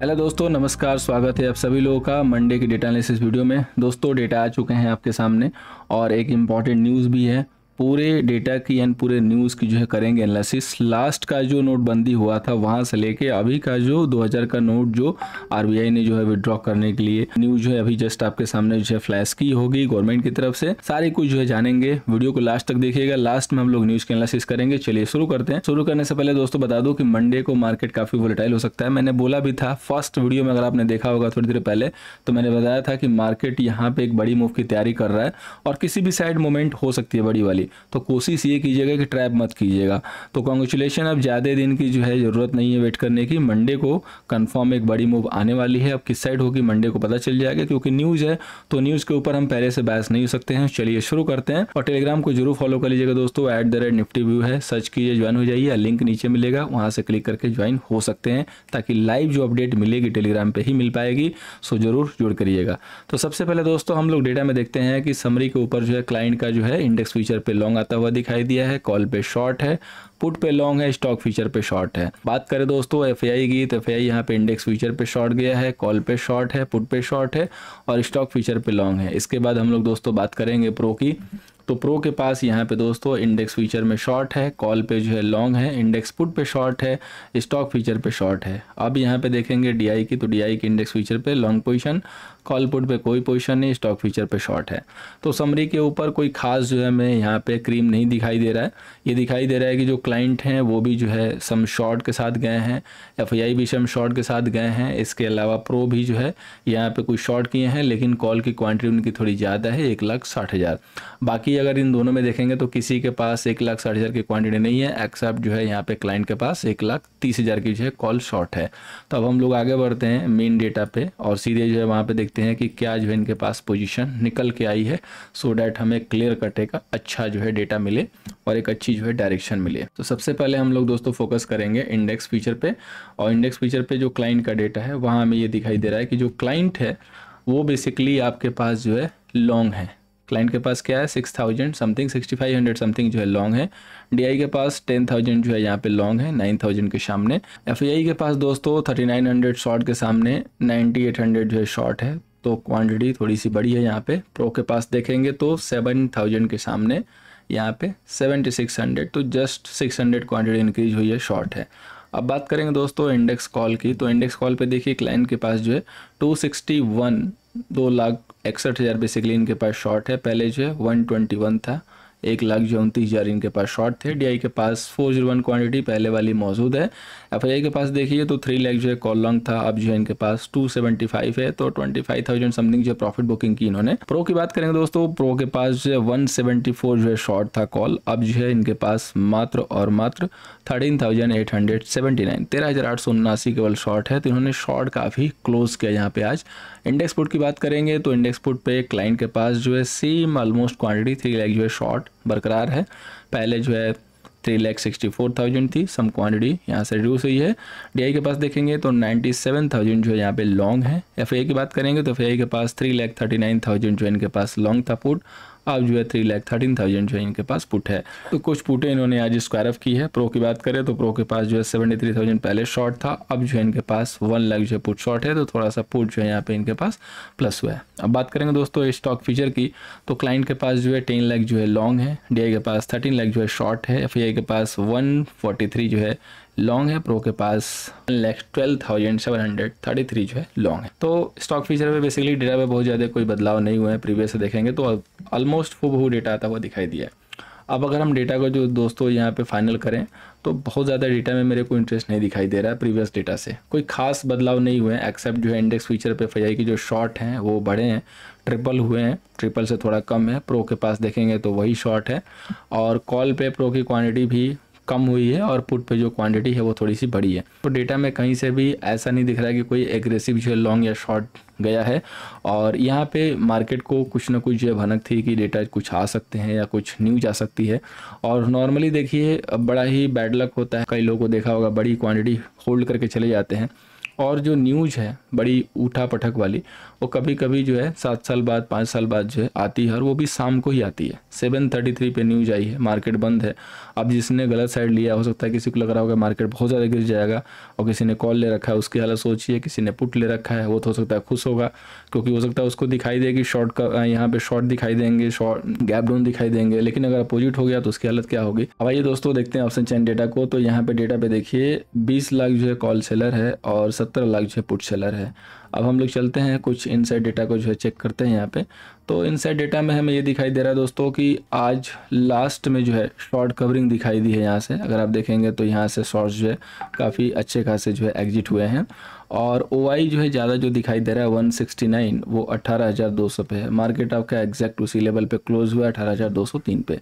hello दोस्तों नमस्कार स्वागत है आप सभी लोगों का मंडे की डेटा एनालिसिस वीडियो में दोस्तों डेटा आ चुके हैं आपके सामने और एक इम्पॉर्टेंट न्यूज़ भी है पूरे डेटा की एंड पूरे न्यूज़ की जो है करेंगे एनालिसिस लास्ट का जो नोटबंदी हुआ था वहाँ से लेके अभी का जो 2000 का नोट जो आरबीआई ने जो है विड्रॉ करने के लिए न्यूज़ जो है अभी जस्ट आपके सामने जो है फ्लैश की होगी गवर्नमेंट की तरफ से सारे कुछ जो है जानेंगे वीडियो को लास्ट तक देखिएगा लास्ट में हम लोग न्यूज़ के एनालिसिस करेंगे चलिए शुरू करते हैं शुरू करने से पहले दोस्तों बता दो कि मंडे को मार्केट काफ़ी वोलेटाइल हो सकता है मैंने बोला भी था फर्स्ट वीडियो में अगर आपने देखा होगा थोड़ी देर पहले तो मैंने बताया था कि मार्केट यहाँ पे एक बड़ी मूव की तैयारी कर रहा है और किसी भी साइड मूवमेंट हो सकती है बड़ी वाली होगी तो कोशिश ये कीजिएगा कि ट्रैप मत कीजिएगा तो कॉन्ग्रेचुलेशन अब ज़्यादा दिन की जो है ज़रूरत नहीं है वेट करने की मंडे को कन्फर्म एक बड़ी मूव आने वाली है अब किस साइड होगी मंडे को पता चल जाएगा क्योंकि न्यूज़ है तो न्यूज़ के ऊपर हम पहले से बहस नहीं हो सकते हैं चलिए शुरू करते हैं और टेलीग्राम को जरूर फॉलो कर लीजिएगा दोस्तों at the rate Nifty view है सर्च कीजिए ज्वाइन हो जाइए लिंक नीचे मिलेगा वहाँ से क्लिक करके ज्वाइन हो सकते हैं ताकि लाइव जो अपडेट मिलेगी टेलीग्राम पर ही मिल पाएगी सो जरूर जुड़ करिएगा तो सबसे पहले दोस्तों हम लोग डेटा में देखते हैं कि समरी के ऊपर जो है क्लाइंट का जो है इंडेक्स फ्यूचर पर लॉन्ग आता हुआ दिखाई दिया है कॉल पे शॉर्ट है पुट पे लॉन्ग है स्टॉक फ्यूचर पे शॉर्ट है बात करें दोस्तों एफ आई की तो एफ आई यहाँ पे इंडेक्स फ्यूचर पे शॉर्ट गया है कॉल पे शॉर्ट है पुट पे शॉर्ट है और स्टॉक फ्यूचर पे लॉन्ग है इसके बाद हम लोग दोस्तों बात करेंगे प्रो की तो प्रो के पास यहाँ पे दोस्तों इंडेक्स फीचर में शॉर्ट है कॉल पे जो है लॉन्ग है इंडेक्स पुट पे शॉर्ट है स्टॉक फीचर पे शॉर्ट है अब यहाँ पे देखेंगे डीआई की तो डीआई की इंडेक्स फीचर पे लॉन्ग पोजीशन कॉल पुट पे कोई पोजीशन नहीं स्टॉक फीचर पे शॉर्ट है तो समरी के ऊपर कोई खास जो है मैं यहाँ पे क्रीम नहीं दिखाई दे रहा है ये दिखाई दे रहा है कि जो क्लाइंट हैं वो भी जो है सम शॉर्ट के साथ गए हैं एफ भी सम शॉर्ट के साथ गए हैं इसके अलावा प्रो भी जो है यहाँ पे कुछ शॉर्ट किए हैं लेकिन कॉल की क्वान्टिटी उनकी थोड़ी ज़्यादा है एक लाख साठ हज़ार बाकी अभी अगर इन दोनों में देखेंगे तो किसी के पास एक लाख साठ हज़ार की क्वांटिटी नहीं है एक्सेप्ट जो है यहाँ पे क्लाइंट के पास एक लाख तीस हज़ार की जो है कॉल शॉर्ट है तो अब हम लोग आगे बढ़ते हैं मेन डेटा पे और सीधे जो है वहाँ पे देखते हैं कि क्या जो है इनके पास पोजिशन निकल के आई है सो डैट हमें क्लियर कटे का अच्छा जो है डेटा मिले और एक अच्छी जो है डायरेक्शन मिले तो सबसे पहले हम लोग दोस्तों फोकस करेंगे इंडेक्स फीचर पे और इंडेक्स फीचर पे जो क्लाइंट का डेटा है वहाँ हमें ये दिखाई दे रहा है कि जो क्लाइंट है वो बेसिकली आपके पास जो है लॉन्ग है क्लाइंट के पास क्या है six thousand something sixty five hundred something जो है लॉन्ग है डीआई के पास टेन थाउजेंड जो है यहाँ पे लॉन्ग है नाइन थाउजेंड के सामने एफ के पास दोस्तों थर्टी नाइन हंड्रेड शॉर्ट के सामने नाइन्टी एट हंड्रेड जो है शॉर्ट है तो क्वांटिटी थोड़ी सी बड़ी है यहाँ पे प्रो के पास देखेंगे तो सेवन थाउजेंड के सामने यहाँ पे सेवेंटी सिक्स हंड्रेड तो just six hundred quantity increase हुई है शॉर्ट है अब बात करेंगे दोस्तों इंडेक्स कॉल की तो इंडेक्स कॉल पे देखिए क्लाइंट के पास जो है टू सिक्सटी वन दो लाख इकसठ हज़ार बेसिकली इनके पास शॉर्ट है पहले जो है वन ट्वेंटी वन था एक लाख जो उनतीस हज़ार इनके पास शॉर्ट थे डी के पास फोर जीरो वन क्वान्टिटी पहले वाली मौजूद है एफ के पास देखिए तो थ्री लाख जो है कॉल लॉन्ग था अब जो है इनके पास टू सेवेंटी फाइव है तो ट्वेंटी फाइव थाउजेंड समथिंग जो प्रॉफिट बुकिंग की इन्होंने प्रो की बात करेंगे दोस्तों प्रो के पास जो है वन सेवेंटी फोर जो है शॉर्ट था कॉल अब जो है इनके पास मात्र और मात्र thirteen thousand eight hundred seventy nine तेरह हज़ार आठ सौ उन्नासी केवल शॉर्ट है तो इन्होंने शॉर्ट काफ़ी क्लोज किया यहाँ पे आज इंडेक्स पुट की बात करेंगे तो इंडेक्स पुट पे क्लाइंट के पास जो है same almost quantity three lakh जो है शॉर्ट स्लॉट बरकरार है पहले जो है three lakh sixty four thousand थी सम क्वांटिटी यहाँ से रिड्यूस हुई है डी के पास देखेंगे तो नाइन्टी सेवन थाउजेंड जो है यहाँ पे लॉन्ग है एफ की बात करेंगे तो एफ के पास three lakh thirty nine thousand जो इनके पास लॉन्ग था पुट अब जो है थ्री लैख थर्टीन थाउजेंड जो है इनके पास पुट है तो कुछ पुटें इन्होंने आज स्क्वायर ऑफ की है प्रो की बात करें तो प्रो के पास जो है सेवेंटी थ्री थाउजेंड पहले शॉर्ट था अब जो है इनके पास वन लाख जो है पुट शॉर्ट है तो थोड़ा सा पुट जो है यहाँ पे इनके पास प्लस हुआ है अब बात करेंगे दोस्तों स्टॉक फीचर की तो क्लाइंट के पास जो है टेन लाख जो है लॉन्ग है डी के पास थर्टीन लाख जो है शॉर्ट है एफ के पास वन जो है लॉन्ग है प्रो के पास lakhs twelve thousand seven hundred thirty three जो है लॉन्ग है तो स्टॉक फीचर पे बेसिकली डेटा में बहुत ज़्यादा कोई बदलाव नहीं हुए हैं प्रीवियस से देखेंगे तो ऑलमोस्ट वो बहुत डेटा आता वो दिखाई दिया है अब अगर हम डेटा को जो दोस्तों यहाँ पे फाइनल करें तो बहुत ज़्यादा डेटा में मेरे को इंटरेस्ट नहीं दिखाई दे रहा है प्रीवियस डेटा से कोई खास बदलाव नहीं हुए हैं एक्सेप्ट जो है इंडेक्स फीचर पे फजाई की जो शॉर्ट हैं वो बढ़े हैं ट्रिपल हुए हैं ट्रिपल से थोड़ा कम है प्रो के पास देखेंगे तो वही शॉर्ट है और कॉल पे प्रो की क्वांटिटी भी कम हुई है और पुट पे जो क्वांटिटी है वो थोड़ी सी बड़ी है तो डेटा में कहीं से भी ऐसा नहीं दिख रहा है कि कोई एग्रेसिव जो है लॉन्ग या शॉर्ट गया है और यहाँ पे मार्केट को कुछ ना कुछ जो है भनक थी कि डेटा कुछ आ सकते हैं या कुछ न्यूज आ सकती है और नॉर्मली देखिए बड़ा ही बैड लक होता है कई लोगों को देखा होगा बड़ी क्वान्टिटी होल्ड करके चले जाते हैं और जो न्यूज है बड़ी उठा पटक वाली वो कभी कभी जो है सात साल बाद पाँच साल बाद जो है आती है और वो भी शाम को ही आती है सेवन थर्टी थ्री पे न्यूज आई है मार्केट बंद है अब जिसने गलत साइड लिया हो सकता है किसी को लग रहा होगा मार्केट बहुत ज़्यादा गिर जाएगा और किसी ने कॉल ले रखा है उसकी हालत सोचिए किसी ने पुट ले रखा है वो तो हो सकता है खुश होगा क्योंकि हो सकता है उसको दिखाई दे कि शॉर्ट का यहाँ पे शॉर्ट दिखाई देंगे शॉर्ट गैप डाउन दिखाई देंगे लेकिन अगर अपोजिट हो गया तो उसकी हालत क्या होगी अब आइए दोस्तों देखते हैं ऑप्शन चैन डेटा को तो यहाँ पे डेटा पे देखिए बीस लाख जो है कॉल सेलर है और सत्तर लाख जो है पुट सेलर है अब हम लोग चलते हैं कुछ इनसाइड डेटा को जो है चेक करते हैं यहाँ पे तो इनसाइड डेटा में हमें ये दिखाई दे रहा है दोस्तों कि आज लास्ट में जो है शॉर्ट कवरिंग दिखाई दी है यहाँ से अगर आप देखेंगे तो यहाँ से शॉर्ट्स जो है काफ़ी अच्छे खासे जो है एग्जिट हुए हैं और ओ जो है ज़्यादा जो दिखाई दे रहा है वन वो 18,200 पे है मार्केट आपका एग्जैक्ट उसी लेवल पे क्लोज हुआ है अठारह पे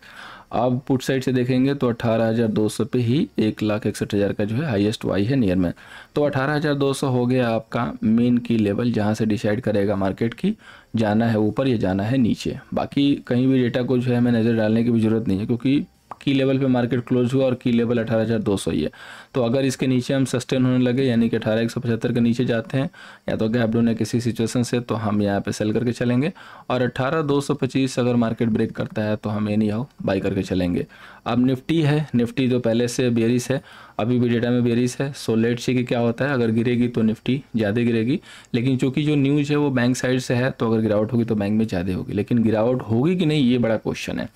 आप पुट साइड से देखेंगे तो 18,200 पे ही एक लाख इकसठ हज़ार का जो है हाईएस्ट वाई है नियर में तो 18,200 हो गया आपका मेन की लेवल जहाँ से डिसाइड करेगा मार्केट की जाना है ऊपर या जाना है नीचे बाकी कहीं भी डेटा को जो है हमें नज़र डालने की भी ज़रूरत नहीं है क्योंकि की लेवल पे मार्केट क्लोज हुआ और की लेवल अठारह हज़ार दो सौ है तो अगर इसके नीचे हम सस्टेन होने लगे यानी कि अठारह एक सौ पचहत्तर के नीचे जाते हैं या तो गैप डोन है किसी सिचुएशन से तो हम यहाँ पे सेल करके चलेंगे और अठारह दो सौ पच्चीस अगर मार्केट ब्रेक करता है तो हम एनी आओ बाई करके चलेंगे अब निफ्टी है निफ्टी जो तो पहले से बेरिस है अभी भी डेटा में बेरिस है सो लेट से कि क्या होता है अगर गिरेगी तो निफ्टी ज़्यादा गिरेगी लेकिन चूंकि जो न्यूज़ है वो बैंक साइड से है तो अगर गिरावट होगी तो बैंक में ज़्यादा होगी लेकिन गिरावट होगी कि नहीं ये बड़ा क्वेश्चन है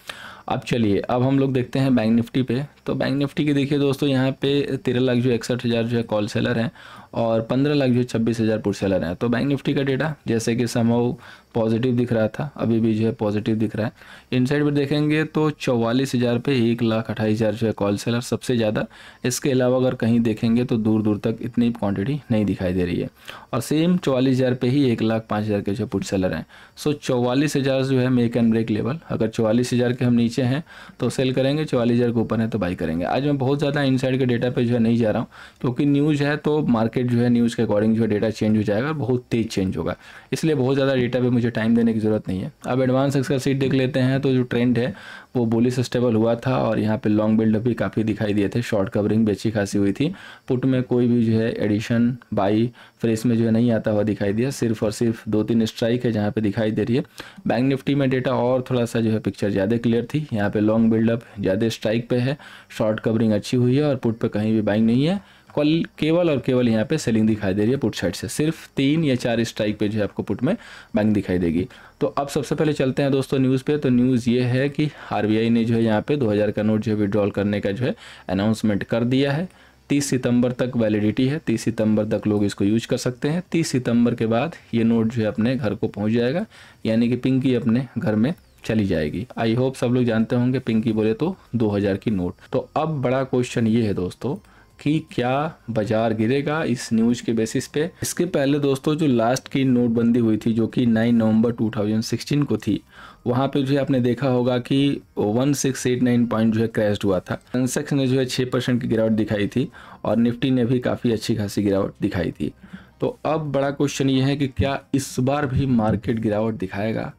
अब चलिए अब हम लोग देखते हैं बैंक निफ्टी पे तो बैंक निफ्टी की देखिए दोस्तों यहाँ पे तेरह लाख जो इकसठ हज़ार जो है कॉल सेलर हैं और पंद्रह लाख जो छब्बीस हज़ार पुट सेलर हैं तो बैंक निफ्टी का डेटा जैसे कि समव पॉजिटिव दिख रहा था अभी भी जो है पॉजिटिव दिख रहा है इनसाइड पर देखेंगे तो चौवालीस हज़ार पे एक लाख अट्ठाईस हज़ार जो है कॉल सेलर सबसे ज़्यादा इसके अलावा अगर कहीं देखेंगे तो दूर दूर तक इतनी क्वांटिटी नहीं दिखाई दे रही है और सेम चौवालीस हज़ार पे ही एक लाख पाँच हज़ार के जो पुट सेलर हैं सो चौवालीस हज़ार जो है मेक एंड ब्रेक लेवल अगर चौवालीस हज़ार के हम नीचे हैं तो सेल करेंगे चौवालीस हज़ार के ऊपर है तो बाई करेंगे आज मैं बहुत ज़्यादा इन के डेटा पर जो है नहीं जा रहा हूँ क्योंकि न्यूज़ है तो मार्केट मार्केट जो है न्यूज़ के अकॉर्डिंग जो है डेटा चेंज हो जाएगा बहुत तेज़ चेंज होगा इसलिए बहुत ज़्यादा डेटा पे मुझे टाइम देने की ज़रूरत नहीं है अब एडवांस एक्सर सीट देख लेते हैं तो जो ट्रेंड है वो बोली सस्टेबल हुआ था और यहाँ पर लॉन्ग बिल्डअप भी काफ़ी दिखाई दिए थे शॉर्ट कवरिंग बेची खासी हुई थी पुट में कोई भी जो है एडिशन बाई फ्रेस में जो है नहीं आता हुआ दिखाई दिया सिर्फ और सिर्फ दो तीन स्ट्राइक है जहाँ पर दिखाई दे रही है बैंक निफ्टी में डेटा और थोड़ा सा जो है पिक्चर ज़्यादा क्लियर थी यहाँ पर लॉन्ग बिल्डअप ज़्यादा स्ट्राइक पर है शॉर्ट कवरिंग अच्छी हुई है और पुट पर कहीं भी बाइंग नहीं है आपको केवल और केवल यहाँ पे सेलिंग दिखाई दे रही है पुट साइड से सिर्फ तीन या चार स्ट्राइक पे जो है आपको पुट में बैंक दिखाई देगी तो अब सबसे पहले चलते हैं दोस्तों न्यूज़ पे तो न्यूज़ ये है कि आर ने जो है यहाँ पे 2000 का नोट जो है विड्रॉल करने का जो है अनाउंसमेंट कर दिया है तीस सितंबर तक वैलिडिटी है तीस सितंबर तक लोग इसको यूज कर सकते हैं तीस सितंबर के बाद ये नोट जो है अपने घर को पहुंच जाएगा यानी कि पिंकी अपने घर में चली जाएगी आई होप सब लोग जानते होंगे पिंकी बोले तो 2000 की नोट तो अब बड़ा क्वेश्चन ये है दोस्तों कि क्या बाजार गिरेगा इस न्यूज़ के बेसिस पे इसके पहले दोस्तों जो लास्ट की नोटबंदी हुई थी जो कि 9 नवंबर 2016 को थी वहाँ पे जो है आपने देखा होगा कि 1689 पॉइंट जो है क्रैश हुआ था सेंसेक्स ने जो है छह परसेंट की गिरावट दिखाई थी और निफ्टी ने भी काफ़ी अच्छी खासी गिरावट दिखाई थी तो अब बड़ा क्वेश्चन ये है कि क्या इस बार भी मार्केट गिरावट दिखाएगा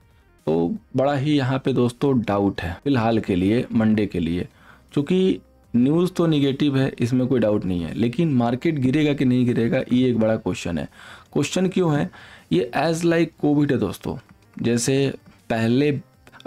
तो बड़ा ही यहाँ पे दोस्तों डाउट है फिलहाल के लिए मंडे के लिए क्योंकि न्यूज़ तो निगेटिव है इसमें कोई डाउट नहीं है लेकिन मार्केट गिरेगा कि नहीं गिरेगा ये एक बड़ा क्वेश्चन है क्वेश्चन क्यों है ये एज लाइक कोविड है दोस्तों जैसे पहले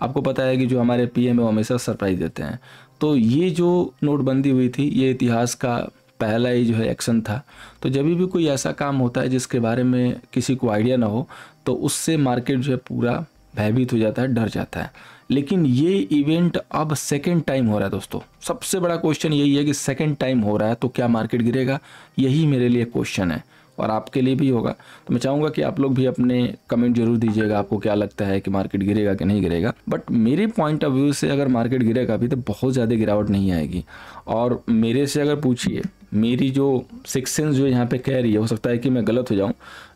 आपको पता है कि जो हमारे पी एम है वो हमेशा सरप्राइज देते हैं तो ये जो नोटबंदी हुई थी ये इतिहास का पहला ही जो है एक्शन था तो जब भी कोई ऐसा काम होता है जिसके बारे में किसी को आइडिया ना हो तो उससे मार्केट जो है पूरा भयभीत हो जाता है डर जाता है लेकिन ये इवेंट अब सेकेंड टाइम हो रहा है दोस्तों सबसे बड़ा क्वेश्चन यही है कि सेकेंड टाइम हो रहा है तो क्या मार्केट गिरेगा यही मेरे लिए क्वेश्चन है और आपके लिए भी होगा तो मैं चाहूँगा कि आप लोग भी अपने कमेंट जरूर दीजिएगा आपको क्या लगता है कि मार्केट गिरेगा कि नहीं गिरेगा बट मेरे पॉइंट ऑफ व्यू से अगर मार्केट गिरेगा भी तो बहुत ज़्यादा गिरावट नहीं आएगी और मेरे से अगर पूछिए मेरी जो सिक्स सेंस जो यहाँ पे कह रही है हो सकता है कि मैं गलत हो जाऊँ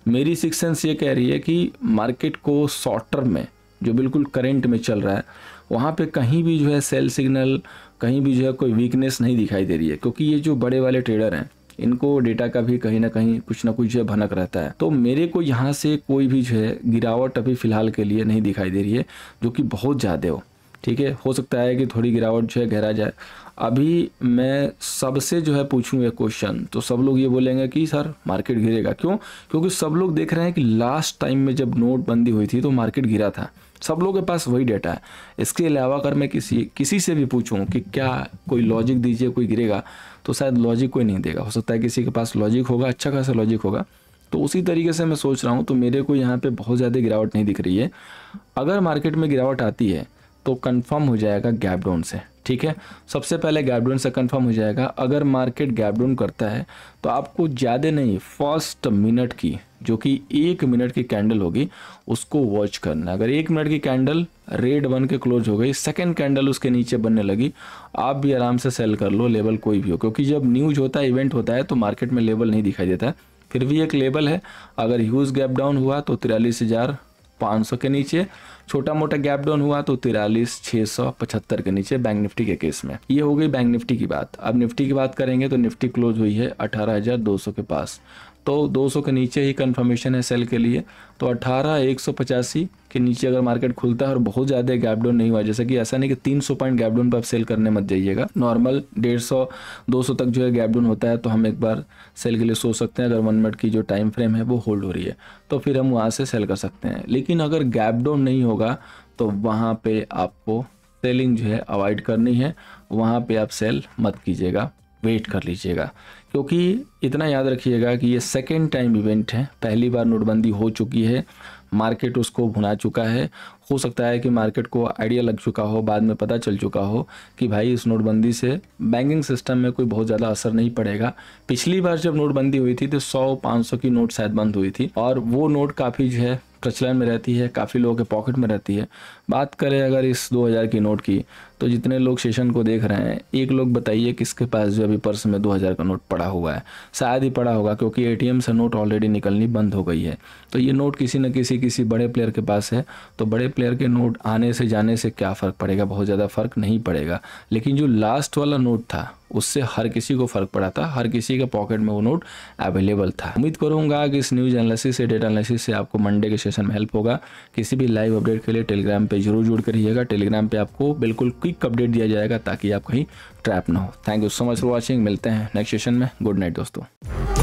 मेरी सिक्स सेंस ये कह रही है कि मार्केट को शॉर्ट टर्म में जो बिल्कुल करेंट में चल रहा है वहाँ पे कहीं भी जो है सेल सिग्नल कहीं भी जो है कोई वीकनेस नहीं दिखाई दे रही है क्योंकि ये जो बड़े वाले ट्रेडर हैं इनको डेटा का भी कहीं ना कहीं कुछ ना कुछ जो है भनक रहता है तो मेरे को यहाँ से कोई भी जो है गिरावट अभी फिलहाल के लिए नहीं दिखाई दे रही है जो कि बहुत ज़्यादा हो ठीक है हो सकता है कि थोड़ी गिरावट जो है गहरा जाए अभी मैं सबसे जो है पूछूँ ये क्वेश्चन तो सब लोग ये बोलेंगे कि सर मार्केट गिरेगा क्यों क्योंकि सब लोग देख रहे हैं कि लास्ट टाइम में जब नोटबंदी हुई थी तो मार्केट गिरा था सब लोगों के पास वही डेटा है इसके अलावा अगर मैं किसी किसी से भी पूछूं कि क्या कोई लॉजिक दीजिए कोई गिरेगा तो शायद लॉजिक कोई नहीं देगा हो सकता है किसी के पास लॉजिक होगा अच्छा खासा लॉजिक होगा तो उसी तरीके से मैं सोच रहा हूँ तो मेरे को यहाँ पे बहुत ज़्यादा गिरावट नहीं दिख रही है अगर मार्केट में गिरावट आती है तो कंफर्म हो जाएगा गैप डाउन से ठीक है सबसे पहले गैप डाउन से कंफर्म हो जाएगा अगर मार्केट गैप डाउन करता है तो आपको ज़्यादा नहीं फर्स्ट मिनट की जो कि एक मिनट की कैंडल होगी उसको वॉच करना अगर एक मिनट की कैंडल रेड बन के क्लोज हो गई सेकंड कैंडल उसके नीचे बनने लगी आप भी आराम से सेल कर लो लेवल कोई भी हो क्योंकि जब न्यूज होता है इवेंट होता है तो मार्केट में लेवल नहीं दिखाई देता है फिर भी एक लेवल है अगर ह्यूज गैप डाउन हुआ तो तिरालीस हज़ार 500 के नीचे छोटा मोटा गैप डाउन हुआ तो तिरालीस छः सौ पचहत्तर के नीचे बैंक निफ्टी के केस में ये हो गई बैंक निफ्टी की बात अब निफ्टी की बात करेंगे तो निफ्टी क्लोज हुई है अठारह हजार दो सौ के पास तो 200 के नीचे ही कंफर्मेशन है सेल के लिए तो अट्ठारह एक सौ पचासी के नीचे अगर मार्केट खुलता है और बहुत ज़्यादा गैप डाउन नहीं हुआ जैसे कि ऐसा नहीं कि 300 पॉइंट गैप डाउन पर आप सेल करने मत जाइएगा नॉर्मल 150 200 तक जो है गैप डाउन होता है तो हम एक बार सेल के लिए सोच सकते हैं अगर वन मिनट की जो टाइम फ्रेम है वो होल्ड हो रही है तो फिर हम वहाँ से सेल कर सकते हैं लेकिन अगर गैप डाउन नहीं होगा तो वहाँ पर आपको सेलिंग जो है अवॉइड करनी है वहाँ पर आप सेल मत कीजिएगा वेट कर लीजिएगा क्योंकि इतना याद रखिएगा कि ये सेकेंड टाइम इवेंट है पहली बार नोटबंदी हो चुकी है मार्केट उसको भुना चुका है हो सकता है कि मार्केट को आइडिया लग चुका हो बाद में पता चल चुका हो कि भाई इस नोटबंदी से बैंकिंग सिस्टम में कोई बहुत ज़्यादा असर नहीं पड़ेगा पिछली बार जब नोटबंदी हुई थी तो 100-500 की नोट शायद बंद हुई थी और वो नोट काफ़ी जो है प्रचलन में रहती है काफ़ी लोगों के पॉकेट में रहती है बात करें अगर इस दो की नोट की तो जितने लोग सेशन को देख रहे हैं एक लोग बताइए किसके पास जो अभी पर्स में दो हज़ार का नोट पड़ा हुआ है शायद ही पड़ा होगा क्योंकि ए से नोट ऑलरेडी निकलनी बंद हो गई है तो ये नोट किसी न किसी किसी बड़े प्लेयर के पास है तो बड़े प्लेयर के नोट आने से जाने से क्या फ़र्क पड़ेगा बहुत ज़्यादा फ़र्क नहीं पड़ेगा लेकिन जो लास्ट वाला नोट था उससे हर किसी को फ़र्क पड़ा था हर किसी के पॉकेट में वो नोट अवेलेबल था उम्मीद करूंगा कि इस न्यूज़ एनालिसिस से डेटा एनालिसिस से आपको मंडे के सेशन में हेल्प होगा किसी भी लाइव अपडेट के लिए टेलीग्राम पे जरूर जुड़ कर रहिएगा टेलीग्राम पे आपको बिल्कुल क्विक अपडेट दिया जाएगा ताकि आप कहीं ट्रैप ना हो thank you so much for watching मिलते हैं नेक्स्ट सेशन में गुड नाइट दोस्तों